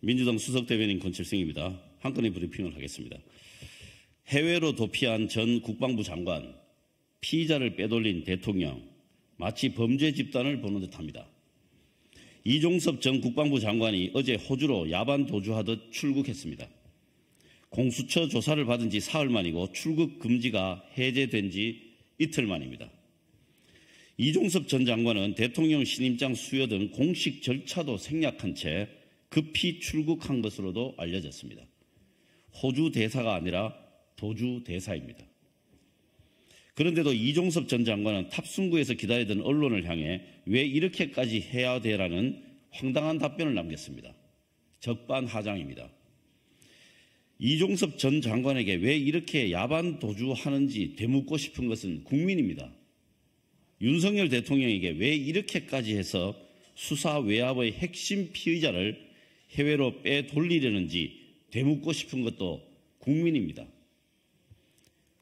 민주당 수석대변인 권칠승입니다. 한건의 브리핑을 하겠습니다. 해외로 도피한 전 국방부 장관, 피의자를 빼돌린 대통령, 마치 범죄 집단을 보는 듯합니다. 이종섭 전 국방부 장관이 어제 호주로 야반 도주하듯 출국했습니다. 공수처 조사를 받은 지 사흘 만이고 출국 금지가 해제된 지 이틀 만입니다. 이종섭 전 장관은 대통령 신임장 수여 등 공식 절차도 생략한 채 급히 출국한 것으로도 알려졌습니다. 호주 대사가 아니라 도주 대사입니다. 그런데도 이종섭 전 장관은 탑승구에서 기다리던 언론을 향해 왜 이렇게까지 해야 되라는 황당한 답변을 남겼습니다. 적반하장입니다. 이종섭 전 장관에게 왜 이렇게 야반 도주하는지 되묻고 싶은 것은 국민입니다. 윤석열 대통령에게 왜 이렇게까지 해서 수사 외압의 핵심 피의자를 해외로 빼돌리려는지 되묻고 싶은 것도 국민입니다.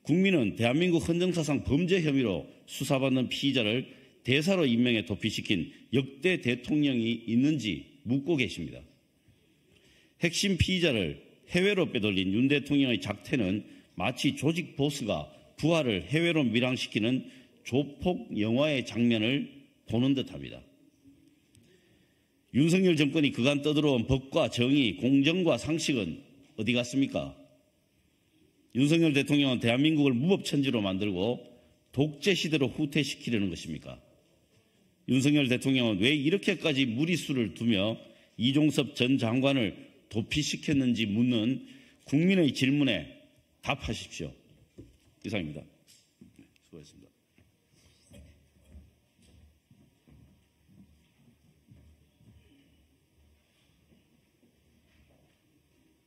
국민은 대한민국 헌정사상 범죄 혐의로 수사받는 피의자를 대사로 임명해 도피시킨 역대 대통령이 있는지 묻고 계십니다. 핵심 피의자를 해외로 빼돌린 윤 대통령의 작태는 마치 조직 보스가 부하를 해외로 밀항시키는 조폭 영화의 장면을 보는 듯합니다. 윤석열 정권이 그간 떠들어온 법과 정의, 공정과 상식은 어디 갔습니까? 윤석열 대통령은 대한민국을 무법천지로 만들고 독재 시대로 후퇴시키려는 것입니까? 윤석열 대통령은 왜 이렇게까지 무리수를 두며 이종섭 전 장관을 도피시켰는지 묻는 국민의 질문에 답하십시오. 이상입니다. 수고하셨습니다